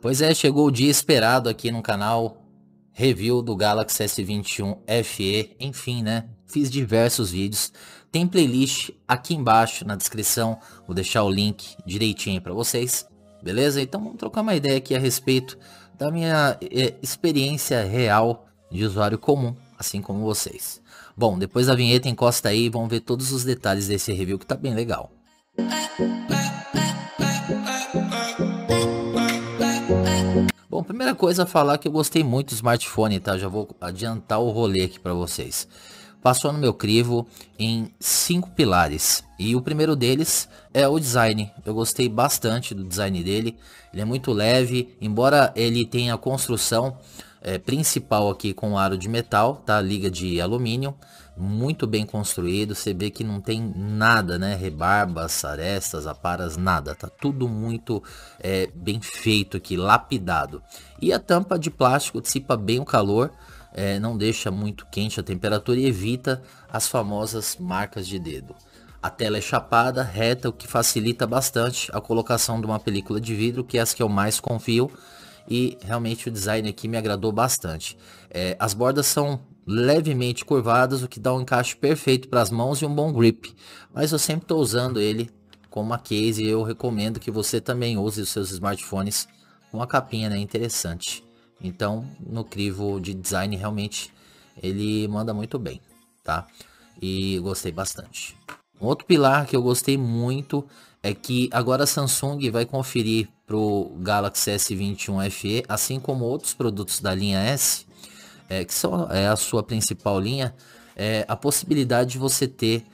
Pois é, chegou o dia esperado aqui no canal. Review do Galaxy S21 FE, enfim, né? Fiz diversos vídeos. Tem playlist aqui embaixo na descrição. Vou deixar o link direitinho para vocês. Beleza? Então vamos trocar uma ideia aqui a respeito da minha eh, experiência real de usuário comum, assim como vocês. Bom, depois da vinheta encosta aí e vamos ver todos os detalhes desse review que tá bem legal. Música primeira coisa a falar é que eu gostei muito do smartphone, tá? Já vou adiantar o rolê aqui para vocês. Passou no meu crivo em cinco pilares e o primeiro deles é o design. Eu gostei bastante do design dele. Ele é muito leve, embora ele tenha a construção é, principal aqui com aro de metal, tá? Liga de alumínio muito bem construído, você vê que não tem nada, né? Rebarbas, arestas, aparas, nada. Tá tudo muito é, bem feito aqui, lapidado. E a tampa de plástico dissipa bem o calor, é, não deixa muito quente a temperatura e evita as famosas marcas de dedo. A tela é chapada, reta, o que facilita bastante a colocação de uma película de vidro, que é as que eu mais confio. E realmente o design aqui me agradou bastante. É, as bordas são levemente curvadas, o que dá um encaixe perfeito para as mãos e um bom grip. Mas eu sempre estou usando ele como a case e eu recomendo que você também use os seus smartphones com a capinha né, interessante. Então, no crivo de design, realmente ele manda muito bem, tá? E gostei bastante. Um outro pilar que eu gostei muito é que agora a Samsung vai conferir para o Galaxy S21 FE, assim como outros produtos da linha S, é, que são é, a sua principal linha, é, a possibilidade de você ter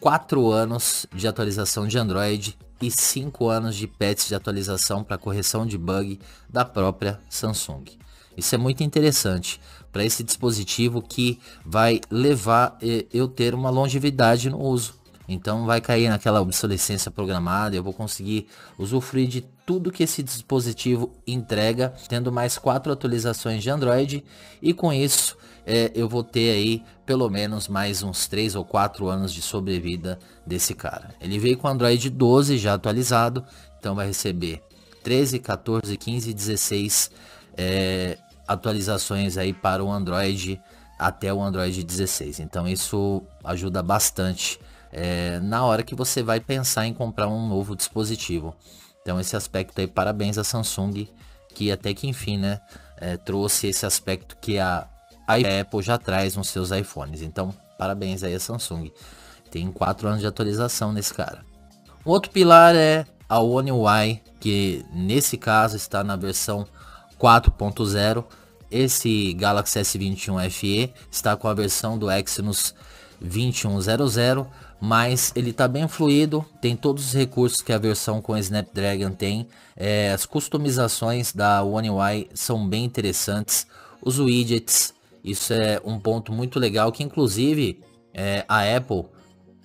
4 é, anos de atualização de Android e 5 anos de patches de atualização para correção de bug da própria Samsung. Isso é muito interessante para esse dispositivo que vai levar é, eu ter uma longevidade no uso. Então vai cair naquela obsolescência programada, eu vou conseguir usufruir de tudo que esse dispositivo entrega, tendo mais quatro atualizações de Android e com isso é, eu vou ter aí pelo menos mais uns 3 ou 4 anos de sobrevida desse cara. Ele veio com Android 12 já atualizado, então vai receber 13, 14, 15, 16 é, atualizações aí para o Android até o Android 16. Então isso ajuda bastante é, na hora que você vai pensar em comprar um novo dispositivo. Então esse aspecto aí, parabéns à Samsung, que até que enfim, né, é, trouxe esse aspecto que a, a Apple já traz nos seus iPhones. Então, parabéns aí à Samsung. Tem 4 anos de atualização nesse cara. Um outro pilar é a One UI, que nesse caso está na versão 4.0. Esse Galaxy S21 FE está com a versão do Exynos 2100 mas ele está bem fluido, tem todos os recursos que a versão com Snapdragon tem, é, as customizações da One UI são bem interessantes, os widgets, isso é um ponto muito legal que inclusive é, a Apple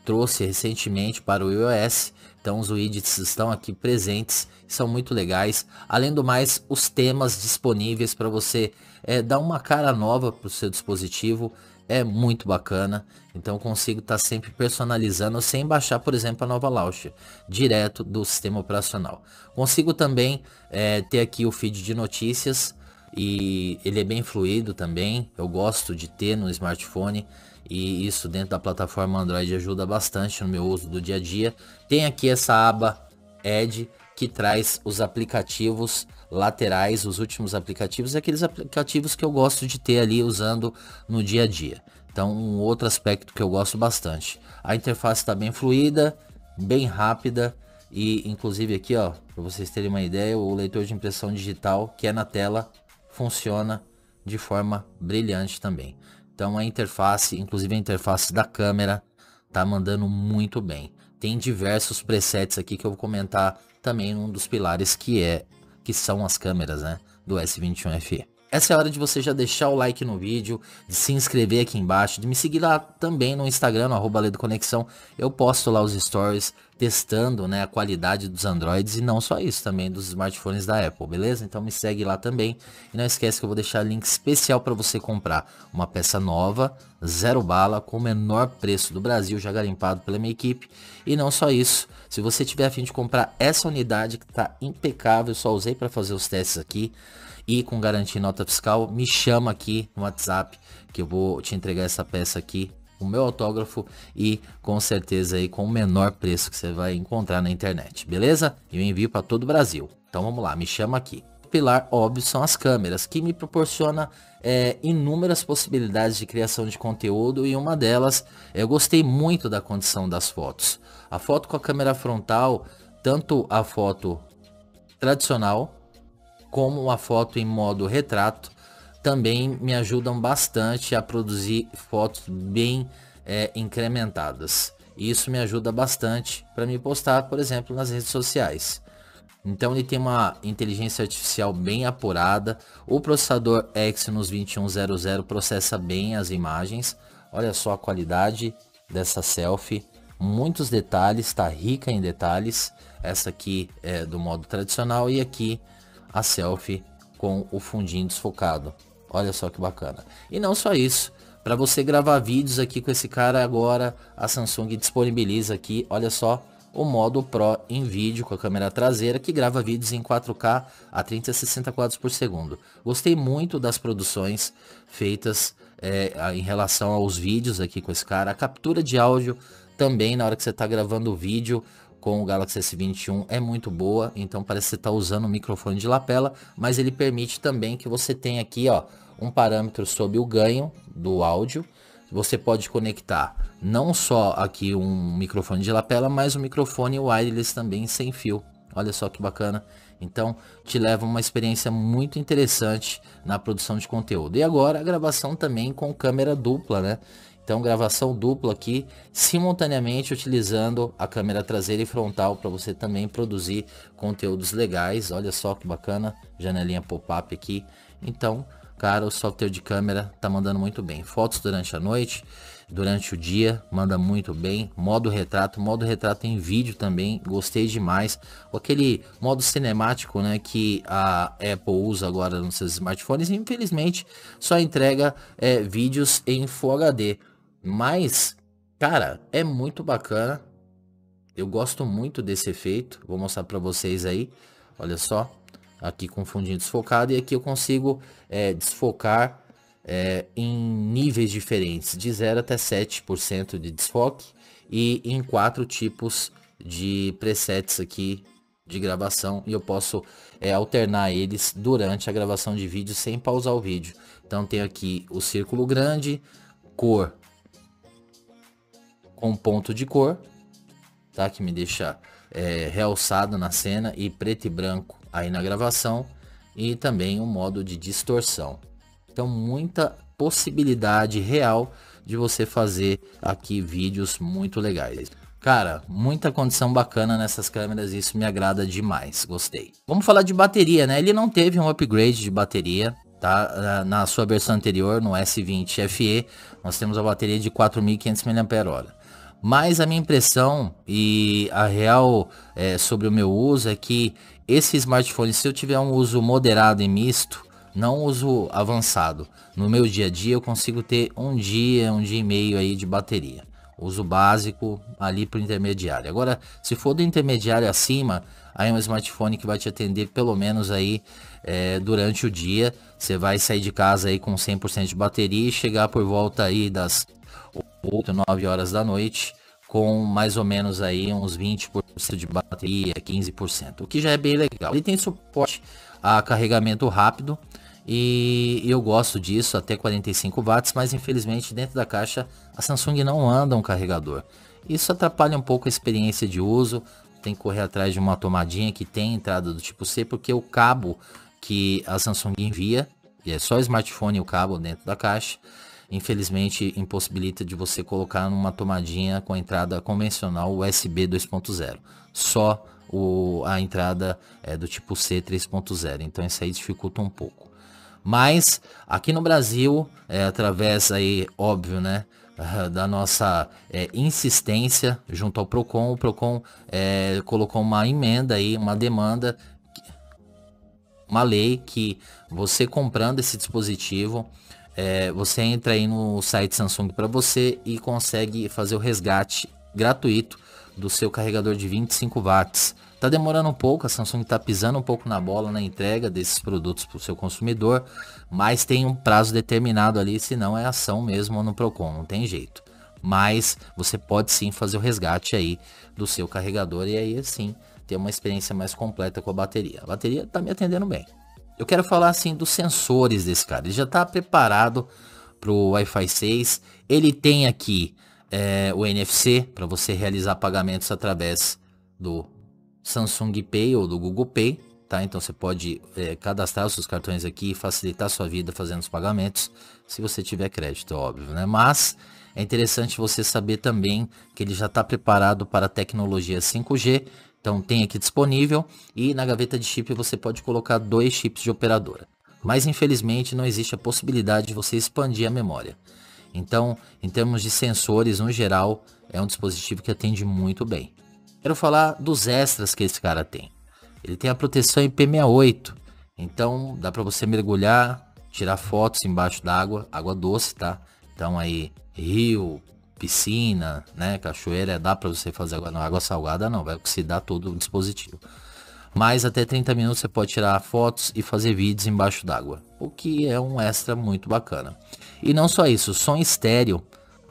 trouxe recentemente para o iOS, então os widgets estão aqui presentes, são muito legais, além do mais os temas disponíveis para você é, dar uma cara nova para o seu dispositivo, é muito bacana. Então consigo estar tá sempre personalizando sem baixar, por exemplo, a nova launcher direto do sistema operacional. Consigo também é, ter aqui o feed de notícias e ele é bem fluido também. Eu gosto de ter no smartphone e isso dentro da plataforma Android ajuda bastante no meu uso do dia a dia. Tem aqui essa aba Edge que traz os aplicativos laterais, os últimos aplicativos, aqueles aplicativos que eu gosto de ter ali usando no dia a dia. Então, um outro aspecto que eu gosto bastante. A interface está bem fluida, bem rápida e inclusive aqui, ó, para vocês terem uma ideia, o leitor de impressão digital que é na tela funciona de forma brilhante também. Então, a interface, inclusive a interface da câmera, tá mandando muito bem. Tem diversos presets aqui que eu vou comentar também num dos pilares que é que são as câmeras, né, do S21 FE. Essa é a hora de você já deixar o like no vídeo, de se inscrever aqui embaixo, de me seguir lá também no Instagram, no arroba Conexão. Eu posto lá os stories, testando né, a qualidade dos Androids e não só isso, também dos smartphones da Apple, beleza? Então me segue lá também e não esquece que eu vou deixar link especial para você comprar uma peça nova, zero bala, com o menor preço do Brasil, já garimpado pela minha equipe. E não só isso, se você tiver a fim de comprar essa unidade que está impecável, só usei para fazer os testes aqui, e com garantia em nota fiscal, me chama aqui no WhatsApp que eu vou te entregar essa peça aqui o meu autógrafo e com certeza aí com o menor preço que você vai encontrar na internet, beleza? Eu envio para todo o Brasil. Então vamos lá, me chama aqui. O pilar óbvio são as câmeras, que me proporciona é, inúmeras possibilidades de criação de conteúdo e uma delas, eu gostei muito da condição das fotos. A foto com a câmera frontal, tanto a foto tradicional como a foto em modo retrato, também me ajudam bastante a produzir fotos bem é, incrementadas. Isso me ajuda bastante para me postar, por exemplo, nas redes sociais. Então ele tem uma inteligência artificial bem apurada. O processador Exynos 2100 processa bem as imagens. Olha só a qualidade dessa selfie. Muitos detalhes, está rica em detalhes. Essa aqui é do modo tradicional e aqui a selfie com o fundinho desfocado. Olha só que bacana. E não só isso. Para você gravar vídeos aqui com esse cara agora, a Samsung disponibiliza aqui, olha só, o modo Pro em vídeo com a câmera traseira que grava vídeos em 4K a 30 a 60 quadros por segundo. Gostei muito das produções feitas é, em relação aos vídeos aqui com esse cara. A captura de áudio também na hora que você está gravando o vídeo com o Galaxy S21 é muito boa, então parece que você está usando um microfone de lapela, mas ele permite também que você tenha aqui, ó, um parâmetro sobre o ganho do áudio. Você pode conectar não só aqui um microfone de lapela, mas um microfone wireless também sem fio. Olha só que bacana. Então, te leva uma experiência muito interessante na produção de conteúdo. E agora a gravação também com câmera dupla, né? Então, gravação dupla aqui, simultaneamente utilizando a câmera traseira e frontal para você também produzir conteúdos legais. Olha só que bacana, janelinha pop-up aqui. Então, Cara, o software de câmera tá mandando muito bem. Fotos durante a noite, durante o dia, manda muito bem. Modo retrato, modo retrato em vídeo também, gostei demais. Aquele modo cinemático, né, que a Apple usa agora nos seus smartphones, infelizmente só entrega é, vídeos em Full HD. Mas, cara, é muito bacana. Eu gosto muito desse efeito. Vou mostrar para vocês aí. Olha só aqui com fundinho desfocado e aqui eu consigo é, desfocar é, em níveis diferentes, de 0 até 7% de desfoque e em quatro tipos de presets aqui de gravação e eu posso é, alternar eles durante a gravação de vídeo sem pausar o vídeo. Então tem aqui o círculo grande, cor com ponto de cor, tá? Que me deixa é, realçado na cena e preto e branco aí na gravação e também um modo de distorção. Então muita possibilidade real de você fazer aqui vídeos muito legais. Cara, muita condição bacana nessas câmeras, isso me agrada demais, gostei. Vamos falar de bateria, né? Ele não teve um upgrade de bateria, tá? Ah, na sua versão anterior, no S20 FE, nós temos a bateria de 4.500 mAh. Mas a minha impressão e a real é, sobre o meu uso é que esse smartphone, se eu tiver um uso moderado e misto, não uso avançado. No meu dia a dia eu consigo ter um dia, um dia e meio aí de bateria. Uso básico ali para o intermediário. Agora, se for do intermediário acima, aí é um smartphone que vai te atender pelo menos aí é, durante o dia. Você vai sair de casa aí com 100% de bateria e chegar por volta aí das 8, 9 horas da noite, com mais ou menos aí uns 20% de bateria, 15%, o que já é bem legal. Ele tem suporte a carregamento rápido e eu gosto disso, até 45 watts, mas infelizmente dentro da caixa a Samsung não anda um carregador. Isso atrapalha um pouco a experiência de uso, tem que correr atrás de uma tomadinha que tem entrada do tipo C, porque o cabo que a Samsung envia, e é só smartphone e o cabo dentro da caixa, infelizmente impossibilita de você colocar numa tomadinha com a entrada convencional USB 2.0. Só o, a entrada é, do tipo C 3.0. Então isso aí dificulta um pouco. Mas aqui no Brasil, é, através aí, óbvio, né? da nossa é, insistência junto ao Procon, o Procon é, colocou uma emenda aí, uma demanda, uma lei que você comprando esse dispositivo, é, você entra aí no site Samsung para você e consegue fazer o resgate gratuito do seu carregador de 25 watts. Tá demorando um pouco, a Samsung tá pisando um pouco na bola na entrega desses produtos pro seu consumidor, mas tem um prazo determinado ali, senão é ação mesmo no Procon, não tem jeito. Mas você pode sim fazer o resgate aí do seu carregador e aí sim ter uma experiência mais completa com a bateria. A bateria tá me atendendo bem. Eu quero falar assim dos sensores desse cara. Ele já está preparado para o Wi-Fi 6. Ele tem aqui é, o NFC para você realizar pagamentos através do Samsung Pay ou do Google Pay. Tá? Então você pode é, cadastrar os seus cartões aqui e facilitar a sua vida fazendo os pagamentos, se você tiver crédito, é óbvio, né? Mas é interessante você saber também que ele já está preparado para a tecnologia 5G, então tem aqui disponível e na gaveta de chip você pode colocar dois chips de operadora. Mas infelizmente não existe a possibilidade de você expandir a memória. Então, em termos de sensores, no geral, é um dispositivo que atende muito bem. Quero falar dos extras que esse cara tem. Ele tem a proteção IP68, então dá para você mergulhar, tirar fotos embaixo d'água, água doce, tá? Então aí rio, piscina, né? Cachoeira dá para você fazer agora. Não, água salgada não, vai oxidar todo o dispositivo. Mas até 30 minutos você pode tirar fotos e fazer vídeos embaixo d'água, o que é um extra muito bacana. E não só isso, som estéreo,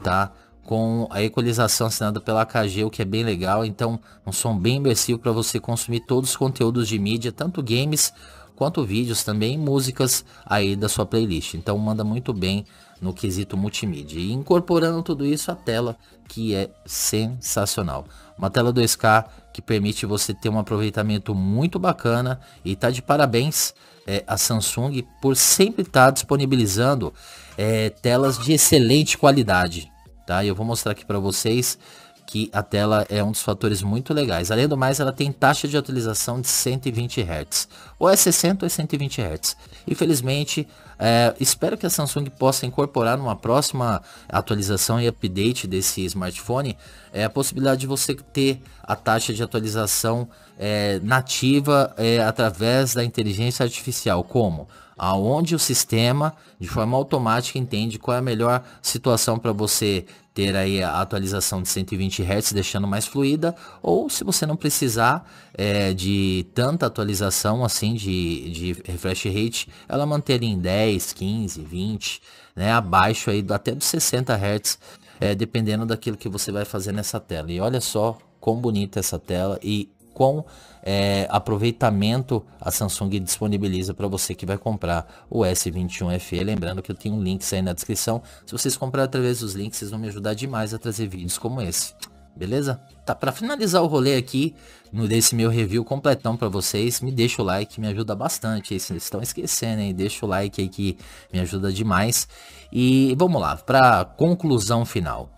tá? Com a equalização assinada pela KG, o que é bem legal. Então, um som bem imersivo para você consumir todos os conteúdos de mídia, tanto games quanto vídeos também, músicas aí da sua playlist. Então, manda muito bem no quesito multimídia e incorporando tudo isso a tela que é sensacional. Uma tela 2K que permite você ter um aproveitamento muito bacana e tá de parabéns é, a Samsung por sempre estar tá disponibilizando é, telas de excelente qualidade. Tá? Eu vou mostrar aqui para vocês que a tela é um dos fatores muito legais. Além do mais, ela tem taxa de atualização de 120 Hz. Ou é 60 ou é 120 Hz. Infelizmente, é, espero que a Samsung possa incorporar numa próxima atualização e update desse smartphone é, a possibilidade de você ter a taxa de atualização é, nativa é, através da inteligência artificial. Como? aonde o sistema de forma automática entende qual é a melhor situação para você ter aí a atualização de 120 Hz deixando mais fluida, ou se você não precisar é, de tanta atualização assim de, de refresh rate, ela manter em 10, 15, 20, né, abaixo aí até dos 60 Hz, é, dependendo daquilo que você vai fazer nessa tela. E olha só quão bonita essa tela e quão é, aproveitamento a Samsung disponibiliza para você que vai comprar o S21 FE. Lembrando que eu tenho links aí na descrição. Se vocês comprarem através dos links, vocês vão me ajudar demais a trazer vídeos como esse. Beleza? Tá, para finalizar o rolê aqui, no desse meu review completão para vocês, me deixa o like, me ajuda bastante. Vocês estão esquecendo, hein? Deixa o like aí que me ajuda demais. E vamos lá, para conclusão final.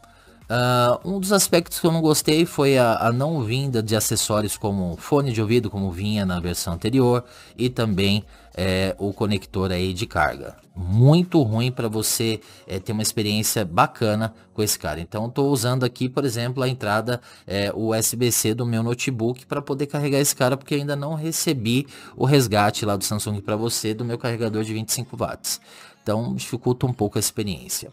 Uh, um dos aspectos que eu não gostei foi a, a, não vinda de acessórios como fone de ouvido, como vinha na versão anterior, e também é, o conector aí de carga. Muito ruim para você é, ter uma experiência bacana com esse cara. Então, estou usando aqui, por exemplo, a entrada é, USB-C do meu notebook para poder carregar esse cara, porque ainda não recebi o resgate lá do Samsung para você do meu carregador de 25 watts. Então dificulta um pouco a experiência.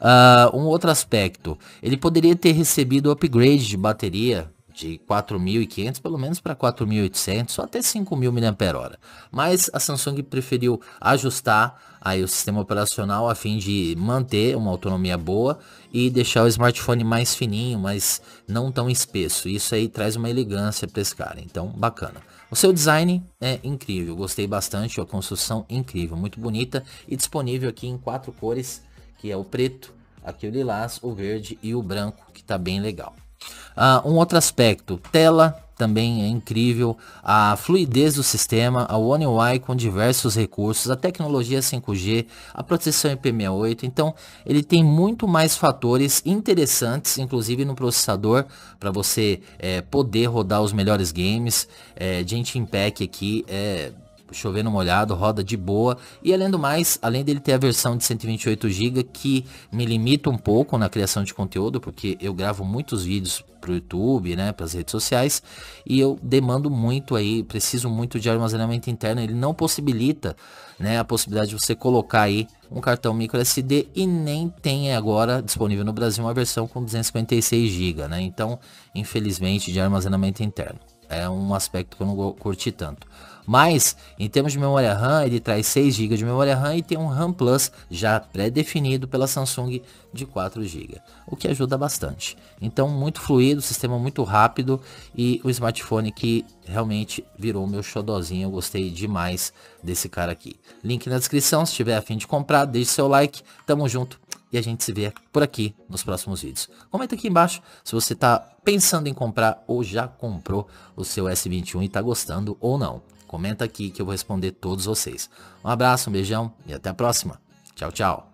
Uh, um outro aspecto, ele poderia ter recebido upgrade de bateria de 4.500 pelo menos para 4.800 ou até 5.000 mAh. Mas a Samsung preferiu ajustar aí o sistema operacional a fim de manter uma autonomia boa e deixar o smartphone mais fininho, mas não tão espesso. Isso aí traz uma elegância para esse cara. Então, bacana. O seu design é incrível, gostei bastante, a construção incrível, muito bonita e disponível aqui em quatro cores, que é o preto, aqui o lilás, o verde e o branco, que está bem legal. Uh, um outro aspecto, tela também é incrível, a fluidez do sistema, a One UI com diversos recursos, a tecnologia 5G, a proteção IP68. Então, ele tem muito mais fatores interessantes, inclusive no processador, para você é, poder rodar os melhores games. É, Gentian Pack aqui é chover numa roda de boa. E além do mais, além dele ter a versão de 128GB que me limita um pouco na criação de conteúdo, porque eu gravo muitos vídeos pro YouTube, né, para as redes sociais, e eu demando muito aí, preciso muito de armazenamento interno, ele não possibilita, né, a possibilidade de você colocar aí um cartão micro SD e nem tem agora disponível no Brasil uma versão com 256 GB, né? Então, infelizmente, de armazenamento interno. É um aspecto que eu não curti tanto. Mas, em termos de memória RAM, ele traz 6 GB de memória RAM e tem um RAM Plus já pré-definido pela Samsung de 4 GB, o que ajuda bastante. Então, muito fluido, sistema muito rápido e o smartphone que realmente virou meu xodozinho. Eu gostei demais desse cara aqui. Link na descrição, se tiver a fim de comprar, deixe seu like. Tamo junto e a gente se vê por aqui nos próximos vídeos. Comenta aqui embaixo se você está pensando em comprar ou já comprou o seu S21 e está gostando ou não. Comenta aqui que eu vou responder todos vocês. Um abraço, um beijão e até a próxima. Tchau, tchau.